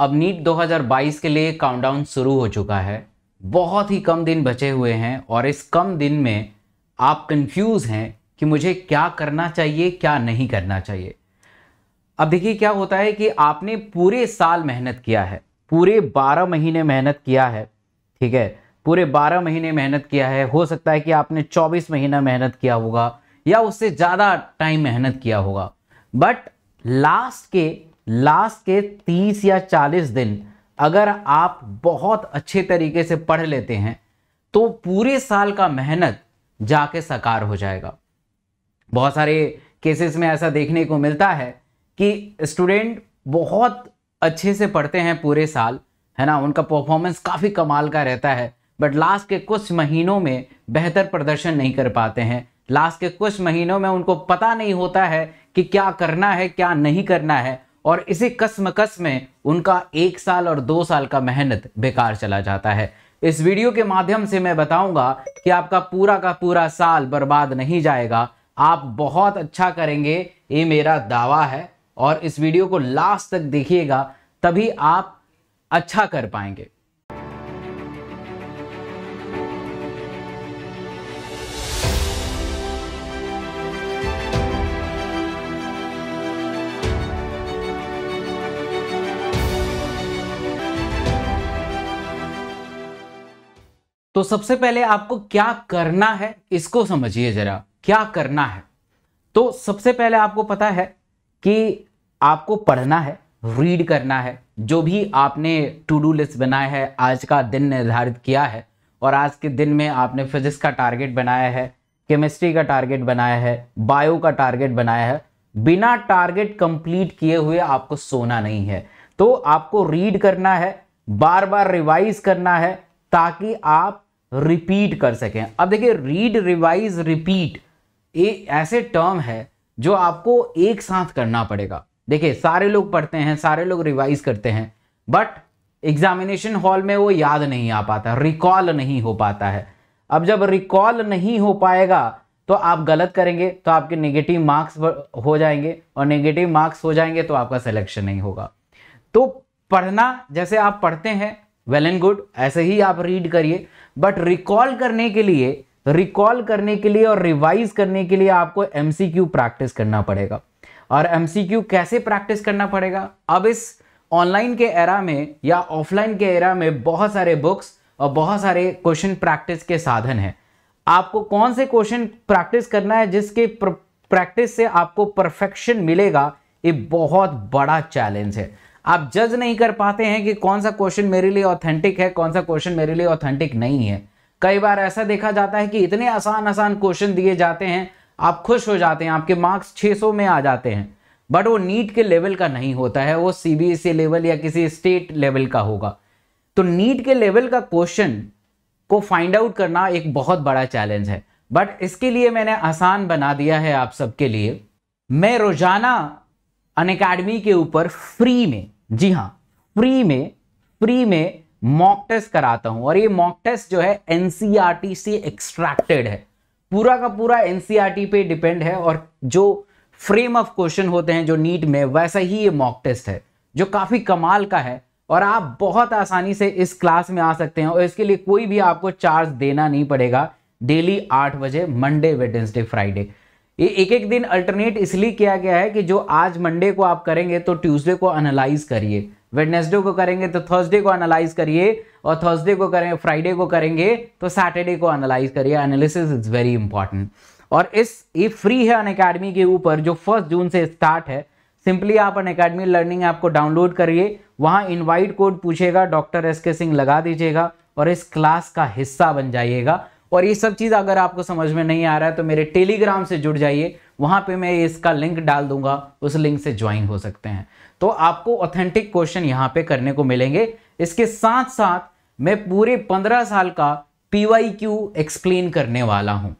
अब नीट 2022 के लिए काउंटडाउन शुरू हो चुका है बहुत ही कम दिन बचे हुए हैं और इस कम दिन में आप कंफ्यूज हैं कि मुझे क्या करना चाहिए क्या नहीं करना चाहिए अब देखिए क्या होता है कि आपने पूरे साल मेहनत किया है पूरे 12 महीने मेहनत किया है ठीक है पूरे 12 महीने मेहनत किया है हो सकता है कि आपने 24 महीना मेहनत किया होगा या उससे ज़्यादा टाइम मेहनत किया होगा बट लास्ट के लास्ट के 30 या 40 दिन अगर आप बहुत अच्छे तरीके से पढ़ लेते हैं तो पूरे साल का मेहनत जाके साकार हो जाएगा बहुत सारे केसेस में ऐसा देखने को मिलता है कि स्टूडेंट बहुत अच्छे से पढ़ते हैं पूरे साल है ना उनका परफॉर्मेंस काफ़ी कमाल का रहता है बट लास्ट के कुछ महीनों में बेहतर प्रदर्शन नहीं कर पाते हैं लास्ट के कुछ महीनों में उनको पता नहीं होता है कि क्या करना है क्या नहीं करना है और इसी कसम कस में उनका एक साल और दो साल का मेहनत बेकार चला जाता है इस वीडियो के माध्यम से मैं बताऊंगा कि आपका पूरा का पूरा साल बर्बाद नहीं जाएगा आप बहुत अच्छा करेंगे ये मेरा दावा है और इस वीडियो को लास्ट तक देखिएगा तभी आप अच्छा कर पाएंगे तो सबसे पहले आपको क्या करना है इसको समझिए जरा क्या करना है तो सबसे पहले आपको पता है कि आपको पढ़ना है रीड करना है जो भी आपने टू डू लिस्ट बनाया है आज का दिन निर्धारित किया है और आज के दिन में आपने फिजिक्स का टारगेट बनाया है केमिस्ट्री का टारगेट बनाया है बायो का टारगेट बनाया है बिना टारगेट कंप्लीट किए हुए आपको सोना नहीं है तो आपको रीड करना है बार बार रिवाइज करना है ताकि आप रिपीट कर सकें अब देखिए रीड रिवाइज रिपीट ये ऐसे टर्म है जो आपको एक साथ करना पड़ेगा देखिए सारे लोग पढ़ते हैं सारे लोग रिवाइज करते हैं बट एग्जामिनेशन हॉल में वो याद नहीं आ पाता रिकॉल नहीं हो पाता है अब जब रिकॉल नहीं हो पाएगा तो आप गलत करेंगे तो आपके नेगेटिव मार्क्स हो जाएंगे और नेगेटिव मार्क्स हो जाएंगे तो आपका सिलेक्शन नहीं होगा तो पढ़ना जैसे आप पढ़ते हैं वेल एंड गुड ऐसे ही आप रीड करिए बट रिकॉल करने के लिए रिकॉल करने के लिए और रिवाइज करने के लिए आपको एमसीक्यू प्रैक्टिस करना पड़ेगा और एमसीक्यू कैसे प्रैक्टिस करना पड़ेगा अब इस ऑनलाइन के एरा में या ऑफलाइन के एरा में बहुत सारे बुक्स और बहुत सारे क्वेश्चन प्रैक्टिस के साधन हैं आपको कौन से क्वेश्चन प्रैक्टिस करना है जिसके प्रैक्टिस से आपको परफेक्शन मिलेगा ये बहुत बड़ा चैलेंज है आप जज नहीं कर पाते हैं कि कौन सा क्वेश्चन मेरे लिए ऑथेंटिक है कौन सा क्वेश्चन मेरे लिए ऑथेंटिक नहीं है कई बार ऐसा देखा जाता है कि इतने आसान आसान क्वेश्चन दिए जाते हैं आप खुश हो जाते हैं आपके मार्क्स 600 में आ जाते हैं बट वो नीट के लेवल का नहीं होता है वो सीबीएसई लेवल e या किसी स्टेट लेवल का होगा तो नीट के लेवल का क्वेश्चन को फाइंड आउट करना एक बहुत बड़ा चैलेंज है बट इसके लिए मैंने आसान बना दिया है आप सबके लिए मैं रोजाना अन अकेडमी के ऊपर फ्री में जी हां फ्री में फ्री में मॉक टेस्ट कराता हूं और ये मॉक टेस्ट जो है एनसीआरटी e से एक्सट्रैक्टेड है पूरा का पूरा एनसीआरटी e पे डिपेंड है और जो फ्रेम ऑफ क्वेश्चन होते हैं जो नीट में वैसा ही ये मॉक टेस्ट है जो काफी कमाल का है और आप बहुत आसानी से इस क्लास में आ सकते हैं और इसके लिए कोई भी आपको चार्ज देना नहीं पड़ेगा डेली आठ बजे मंडे वेडनेसडे फ्राइडे ये एक एक दिन अल्टरनेट इसलिए किया गया है कि जो आज मंडे को आप करेंगे तो ट्यूसडे को एनालाइज करिए वेडनेसडे को करेंगे तो थर्सडे को एनालाइज करिए और थर्सडे को करेंगे फ्राइडे को करेंगे तो सैटरडे को एनालाइज करिए एनालिसिस इज वेरी इंपॉर्टेंट और इस ये फ्री है अन अकेडमी के ऊपर जो फर्स्ट जून से स्टार्ट है सिंपली आप अन अकेडमी लर्निंग ऐप को डाउनलोड करिए वहाँ इन्वाइट कोड पूछेगा डॉक्टर एस के सिंह लगा दीजिएगा और इस क्लास का हिस्सा बन जाइएगा और ये सब चीज़ अगर आपको समझ में नहीं आ रहा है तो मेरे टेलीग्राम से जुड़ जाइए वहाँ पे मैं इसका लिंक डाल दूंगा उस लिंक से ज्वाइन हो सकते हैं तो आपको ऑथेंटिक क्वेश्चन यहाँ पे करने को मिलेंगे इसके साथ साथ मैं पूरे पंद्रह साल का पी वाई क्यू एक्सप्लेन करने वाला हूँ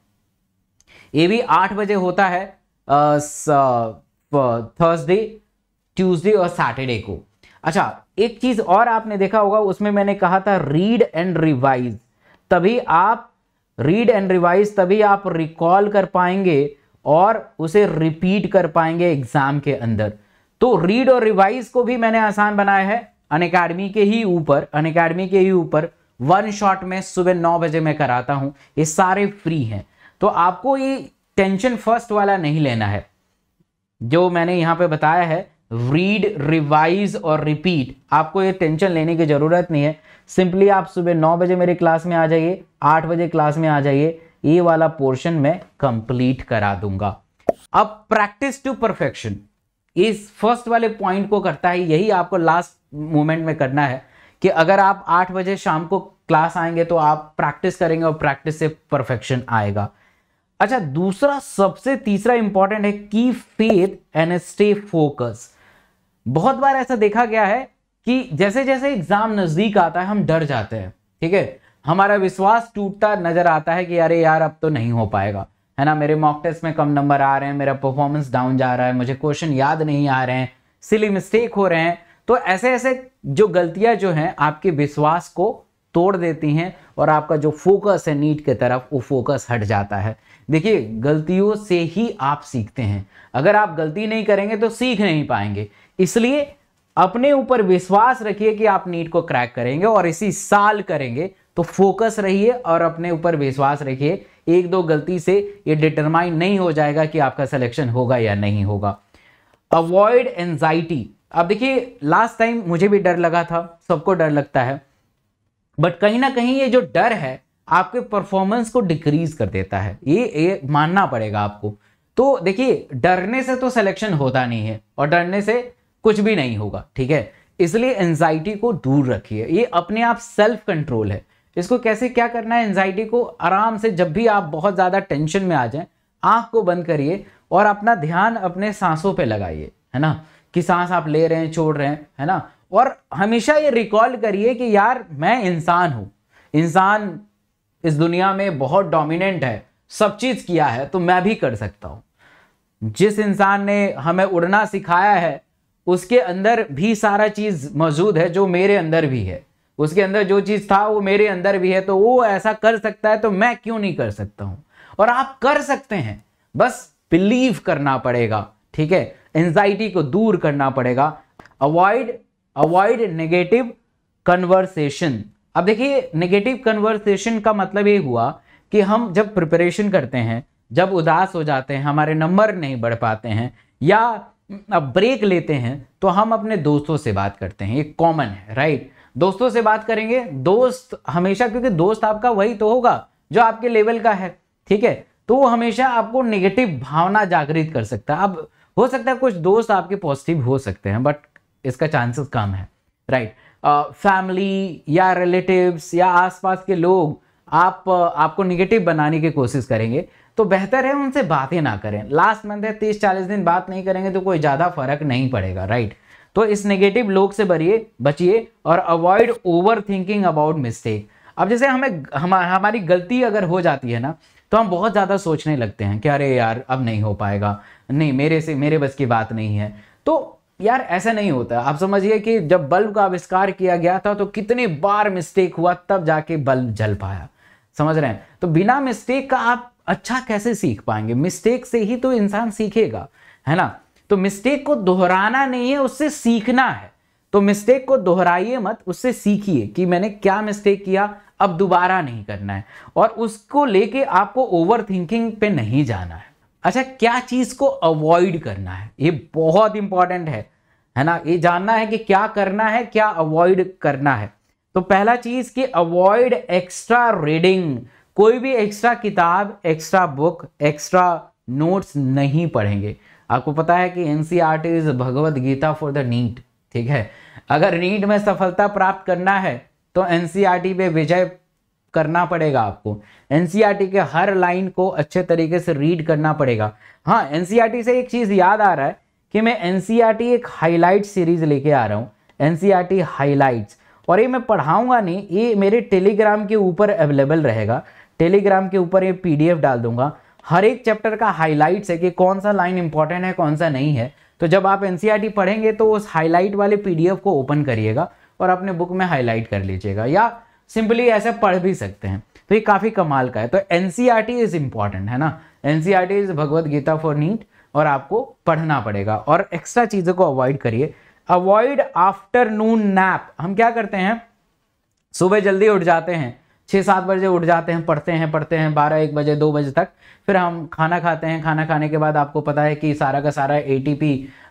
ये भी आठ बजे होता है थर्सडे ट्यूसडे और सैटरडे को अच्छा एक चीज़ और आपने देखा होगा उसमें मैंने कहा था रीड एंड रिवाइज तभी आप रीड एंड रिवाइज तभी आप रिकॉल कर पाएंगे और उसे रिपीट कर पाएंगे एग्जाम के अंदर तो रीड और रिवाइज को भी मैंने आसान बनाया है अन अकेडमी के ही ऊपर अन अकेडमी के ही ऊपर वन शॉट में सुबह नौ बजे मैं कराता हूं ये सारे फ्री हैं तो आपको ये टेंशन फर्स्ट वाला नहीं लेना है जो मैंने यहां पे बताया है रीड रिवाइज और रिपीट आपको ये टेंशन लेने की ज़रूरत नहीं है सिंपली आप सुबह नौ बजे मेरे क्लास में आ जाइए आठ बजे क्लास में आ जाइए ये वाला पोर्शन मैं कंप्लीट करा दूंगा अब प्रैक्टिस टू परफेक्शन इस फर्स्ट वाले पॉइंट को करता है यही आपको लास्ट मोमेंट में करना है कि अगर आप आठ बजे शाम को क्लास आएंगे तो आप प्रैक्टिस करेंगे और प्रैक्टिस से परफेक्शन आएगा अच्छा दूसरा सबसे तीसरा इंपॉर्टेंट है की फेथ एंड स्टे फोकस बहुत बार ऐसा देखा गया है कि जैसे जैसे एग्जाम नजदीक आता है हम डर जाते हैं ठीक है हमारा विश्वास टूटता नजर आता है कि अरे यार अब तो नहीं हो पाएगा है ना मेरे मॉक टेस्ट में कम नंबर आ रहे हैं मेरा परफॉर्मेंस डाउन जा रहा है मुझे क्वेश्चन याद नहीं आ रहे हैं सिली मिस्टेक हो रहे हैं तो ऐसे ऐसे जो गलतियां जो हैं आपके विश्वास को तोड़ देती हैं और आपका जो फोकस है नीट के तरफ वो फोकस हट जाता है देखिए गलतियों से ही आप सीखते हैं अगर आप गलती नहीं करेंगे तो सीख नहीं पाएंगे इसलिए अपने ऊपर विश्वास रखिए कि आप नीट को क्रैक करेंगे और इसी साल करेंगे तो फोकस रहिए और अपने ऊपर विश्वास रखिए एक दो गलती से ये डिटरमाइन नहीं हो जाएगा कि आपका सिलेक्शन होगा या नहीं होगा अवॉइड एनजाइटी अब देखिए लास्ट टाइम मुझे भी डर लगा था सबको डर लगता है बट कहीं ना कहीं ये जो डर है आपके परफॉर्मेंस को डिक्रीज कर देता है ये ये मानना पड़ेगा आपको तो देखिए डरने से तो सिलेक्शन होता नहीं है और डरने से कुछ भी नहीं होगा ठीक है इसलिए एनजाइटी को दूर रखिए ये अपने आप सेल्फ कंट्रोल है इसको कैसे क्या करना है एंजाइटी को आराम से जब भी आप बहुत ज़्यादा टेंशन में आ जाए आंख को बंद करिए और अपना ध्यान अपने सांसों पर लगाइए है ना कि सांस आप ले रहे हैं छोड़ रहे हैं है ना और हमेशा ये रिकॉल करिए कि यार मैं इंसान हूं इंसान इस दुनिया में बहुत डोमिनेंट है सब चीज़ किया है तो मैं भी कर सकता हूं जिस इंसान ने हमें उड़ना सिखाया है उसके अंदर भी सारा चीज़ मौजूद है जो मेरे अंदर भी है उसके अंदर जो चीज़ था वो मेरे अंदर भी है तो वो ऐसा कर सकता है तो मैं क्यों नहीं कर सकता हूं और आप कर सकते हैं बस बिलीव करना पड़ेगा ठीक है एंजाइटी को दूर करना पड़ेगा अवॉइड अवॉइड नेगेटिव कन्वर्सेशन अब देखिए नेगेटिव कन्वर्सेशन का मतलब ये हुआ कि हम जब प्रिपरेशन करते हैं जब उदास हो जाते हैं हमारे नंबर नहीं बढ़ पाते हैं या अब ब्रेक लेते हैं तो हम अपने दोस्तों से बात करते हैं ये कॉमन है राइट दोस्तों से बात करेंगे दोस्त हमेशा क्योंकि दोस्त आपका वही तो होगा जो आपके लेवल का है ठीक है तो वो हमेशा आपको नेगेटिव भावना जागृत कर सकता है अब हो सकता है कुछ दोस्त आपके पॉजिटिव हो सकते हैं बट इसका चांसेस कम है राइट फैमिली या रिलेटिव्स या आसपास के लोग आप uh, आपको निगेटिव बनाने की कोशिश करेंगे तो बेहतर है उनसे बातें ना करें लास्ट मंथ है तीस चालीस दिन बात नहीं करेंगे तो कोई ज़्यादा फर्क नहीं पड़ेगा राइट तो इस नेगेटिव लोग से बरिए बचिए और avoid over thinking about mistake अब जैसे हमें हम हमारी गलती अगर हो जाती है ना तो हम बहुत ज़्यादा सोचने लगते हैं कि अरे यार अब नहीं हो पाएगा नहीं मेरे से मेरे बस की बात नहीं है तो यार ऐसा नहीं होता आप समझिए कि जब बल्ब का आविष्कार किया गया था तो कितने बार मिस्टेक हुआ तब जाके बल्ब जल पाया समझ रहे हैं तो बिना मिस्टेक का आप अच्छा कैसे सीख पाएंगे मिस्टेक से ही तो इंसान सीखेगा है ना तो मिस्टेक को दोहराना नहीं है उससे सीखना है तो मिस्टेक को दोहराइए मत उससे सीखिए कि मैंने क्या मिस्टेक किया अब दोबारा नहीं करना है और उसको लेके आपको ओवर थिंकिंग पे नहीं जाना है अच्छा क्या चीज़ को अवॉइड करना है ये बहुत इंपॉर्टेंट है है ना ये जानना है कि क्या करना है क्या अवॉइड करना है तो पहला चीज़ कि अवॉइड एक्स्ट्रा रीडिंग कोई भी एक्स्ट्रा किताब एक्स्ट्रा बुक एक्स्ट्रा नोट्स नहीं पढ़ेंगे आपको पता है कि NCR is Bhagavad Gita for the NEET ठीक है अगर नीट में सफलता प्राप्त करना है तो एनसीआरटी में e पे विजय करना पड़ेगा आपको एनसीईआरटी e के हर लाइन को अच्छे तरीके से रीड करना पड़ेगा हाँ एनसीईआरटी e से एक चीज़ याद आ रहा है कि मैं एनसीईआरटी e एक हाईलाइट सीरीज लेके आ रहा हूँ एनसीईआरटी हाईलाइट्स और ये मैं पढ़ाऊंगा नहीं ये मेरे टेलीग्राम के ऊपर अवेलेबल रहेगा टेलीग्राम के ऊपर ये एफ डाल दूंगा हर एक चैप्टर का हाईलाइट्स है कि कौन सा लाइन इंपॉर्टेंट है कौन सा नहीं है तो जब आप एनसीईआरटी पढ़ेंगे तो उस हाईलाइट वाले पीडीएफ को ओपन करिएगा और अपने बुक में हाईलाइट कर लीजिएगा या सिंपली ऐसे पढ़ भी सकते हैं तो ये काफ़ी कमाल का है तो N C R T is important है ना N C R T is Bhagavad Gita for NEET और आपको पढ़ना पड़ेगा और एक्स्ट्रा चीज़ों को अवॉइड करिए अवॉइड आफ्टरनून नैप हम क्या करते हैं सुबह जल्दी उठ जाते हैं छः सात बजे उठ जाते हैं पढ़ते हैं पढ़ते हैं बारह एक बजे दो बजे तक फिर हम खाना खाते हैं खाना खाने के बाद आपको पता है कि सारा का सारा ए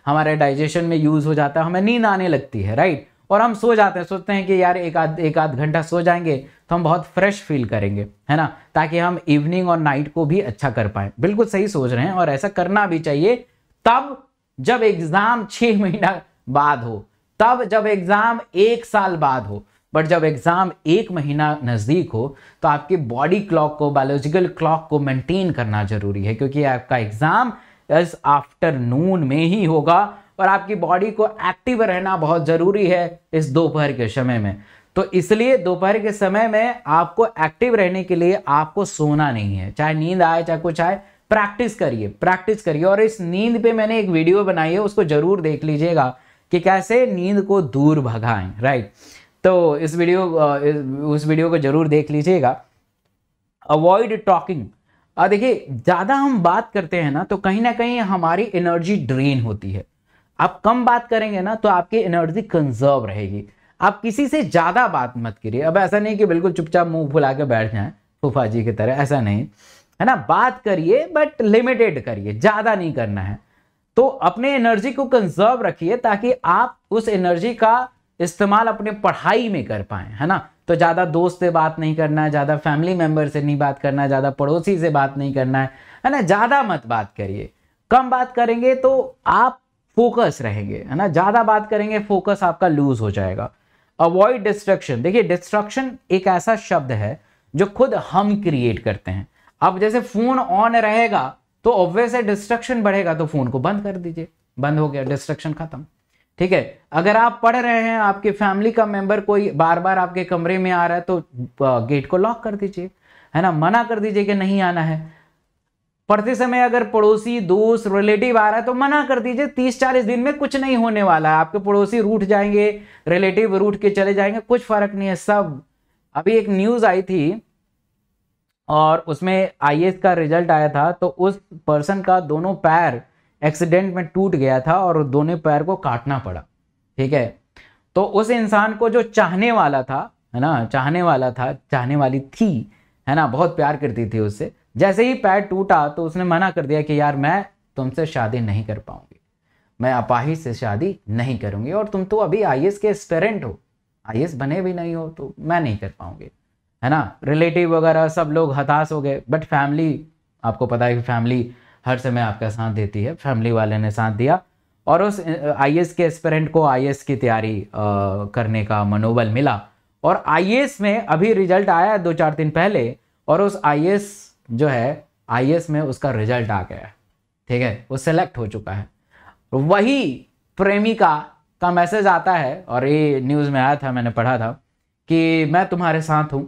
हमारे डाइजेशन में यूज़ हो जाता है हमें नींद आने लगती है राइट और हम सो जाते हैं सोचते हैं कि यार एक आध एक आध घंटा सो जाएंगे तो हम बहुत फ्रेश फील करेंगे है ना ताकि हम इवनिंग और नाइट को भी अच्छा कर पाए बिल्कुल सही सोच रहे हैं और ऐसा करना भी चाहिए तब जब एग्ज़ाम छह महीना बाद हो तब जब एग्ज़ाम एक साल बाद हो बट जब एग्ज़ाम एक महीना नज़दीक हो तो आपके बॉडी क्लॉक को बायोलॉजिकल क्लॉक को मेंटेन करना ज़रूरी है क्योंकि आपका एग्ज़ाम इस आफ्टरनून में ही होगा और आपकी बॉडी को एक्टिव रहना बहुत ज़रूरी है इस दोपहर के समय में तो इसलिए दोपहर के समय में आपको एक्टिव रहने के लिए आपको सोना नहीं है चाहे नींद आए चाहे कुछ आए प्रैक्टिस करिए प्रैक्टिस करिए और इस नींद पे मैंने एक वीडियो बनाई है उसको ज़रूर देख लीजिएगा कि कैसे नींद को दूर भगाएं राइट तो इस वीडियो उस वीडियो को ज़रूर देख लीजिएगा अवॉइड टॉकिंग देखिए ज़्यादा हम बात करते हैं ना तो कहीं ना कहीं हमारी एनर्जी ड्रेन होती है आप कम बात करेंगे ना तो आपकी एनर्जी कंजर्व रहेगी आप किसी से ज़्यादा बात मत करिए अब ऐसा नहीं कि बिल्कुल चुपचाप मुंह फुला के बैठ जाए फूफा जी की तरह ऐसा नहीं है ना बात करिए बट लिमिटेड करिए ज़्यादा नहीं करना है तो अपने एनर्जी को कंजर्व रखिए ताकि आप उस एनर्जी का इस्तेमाल अपने पढ़ाई में कर पाए है ना तो ज़्यादा दोस्त से बात नहीं करना है ज़्यादा फैमिली मेंबर से नहीं बात करना है ज़्यादा पड़ोसी से बात नहीं करना है है ना ज़्यादा मत बात करिए कम बात करेंगे तो आप फोकस रहेंगे है ना ज़्यादा बात करेंगे फोकस आपका लूज हो जाएगा अवॉइड डिस्ट्रक्शन देखिए डिस्ट्रक्शन एक ऐसा शब्द है जो खुद हम क्रिएट करते हैं अब जैसे फोन ऑन रहेगा तो ऑब्वियस है डिस्ट्रक्शन बढ़ेगा तो फोन को बंद कर दीजिए बंद हो गया डिस्ट्रक्शन खत्म ठीक है अगर आप पढ़ रहे हैं आपके फैमिली का मेंबर कोई बार बार आपके कमरे में आ रहा है तो गेट को लॉक कर दीजिए है ना मना कर दीजिए कि नहीं आना है पढ़ते समय अगर पड़ोसी दोस्त रिलेटिव आ रहा है तो मना कर दीजिए तीस चालीस दिन में कुछ नहीं होने वाला है आपके पड़ोसी रूठ जाएंगे रिलेटिव रूठ के चले जाएंगे कुछ फर्क नहीं है सब अभी एक न्यूज आई थी और उसमें आई का रिजल्ट आया था तो उस पर्सन का दोनों पैर एक्सीडेंट में टूट गया था और दोनों पैर को काटना पड़ा ठीक है तो उस इंसान को जो चाहने वाला था है ना चाहने वाला था चाहने वाली थी है ना बहुत प्यार करती थी उससे जैसे ही पैर टूटा तो उसने मना कर दिया कि यार मैं तुमसे शादी नहीं कर पाऊंगी मैं अपाही से शादी नहीं करूंगी और तुम तो अभी आई के एस्पेरेंट हो आई बने भी नहीं हो तो मैं नहीं कर पाऊंगी है ना रिलेटिव वगैरह सब लोग हताश हो गए बट फैमिली आपको पता है कि फैमिली हर समय आपका साथ देती है फैमिली वाले ने साथ दिया और उस आई uh, के एस्पेरेंट को आई की तैयारी uh, करने का मनोबल मिला और आई में अभी रिजल्ट आया दो चार दिन पहले और उस आई जो है आई में उसका रिजल्ट आ गया है ठीक है वो सिलेक्ट हो चुका है वही प्रेमिका का मैसेज आता है और ये न्यूज़ में आया था मैंने पढ़ा था कि मैं तुम्हारे साथ हूँ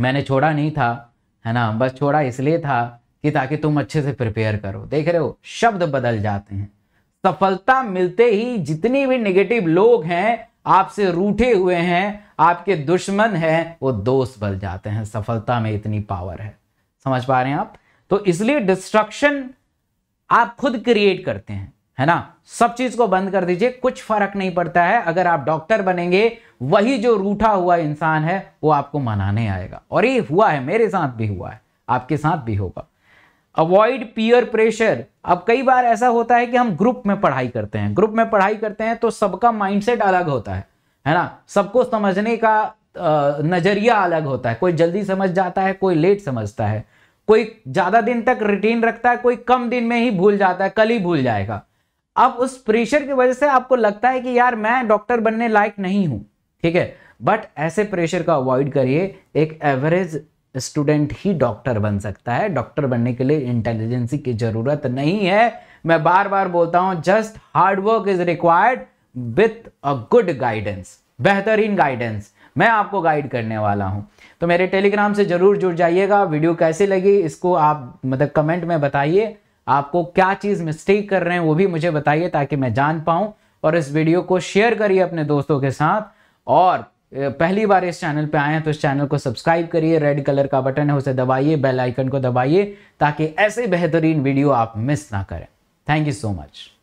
मैंने छोड़ा नहीं था है ना बस छोड़ा इसलिए था कि ताकि तुम अच्छे से प्रिपेयर करो देख रहे हो शब्द बदल जाते हैं सफलता मिलते ही जितनी भी निगेटिव लोग हैं आपसे रूठे हुए हैं आपके दुश्मन हैं वो दोस्त बन जाते हैं सफलता में इतनी पावर है समझ पा रहे हैं आप तो इसलिए डिस्ट्रक्शन आप खुद क्रिएट करते हैं है ना सब चीज को बंद कर दीजिए कुछ फर्क नहीं पड़ता है अगर आप डॉक्टर बनेंगे वही जो रूठा हुआ इंसान है वो आपको मनाने आएगा और ये हुआ है मेरे साथ भी हुआ है आपके साथ भी होगा अवॉइड पियर प्रेशर अब कई बार ऐसा होता है कि हम ग्रुप में पढ़ाई करते हैं ग्रुप में पढ़ाई करते हैं तो सबका माइंडसेट अलग होता है है ना सबको समझने का नज़रिया अलग होता है कोई जल्दी समझ जाता है कोई लेट समझता है कोई ज़्यादा दिन तक रूटीन रखता है कोई कम दिन में ही भूल जाता है कल ही भूल जाएगा अब उस प्रेशर की वजह से आपको लगता है कि यार मैं डॉक्टर बनने लायक नहीं हूँ ठीक है बट ऐसे प्रेशर का अवॉइड करिए एक एवरेज स्टूडेंट ही डॉक्टर बन सकता है डॉक्टर बनने के लिए इंटेलिजेंसी की ज़रूरत नहीं है मैं बार बार बोलता हूँ just hard work is required with a good guidance बेहतरीन गाइडेंस मैं आपको गाइड करने वाला हूँ तो मेरे टेलीग्राम से ज़रूर जुड़ जाइएगा वीडियो कैसे लगी इसको आप मतलब कमेंट में बताइए आपको क्या चीज़ मिस्टेक कर रहे हैं वो भी मुझे बताइए ताकि मैं जान पाऊं और इस वीडियो को शेयर करिए अपने दोस्तों के साथ और पहली बार इस चैनल पे आए हैं तो इस चैनल को सब्सक्राइब करिए रेड कलर का बटन है उसे दबाइए बेल आइकन को दबाइए ताकि ऐसे बेहतरीन वीडियो आप मिस ना करें थैंक यू सो मच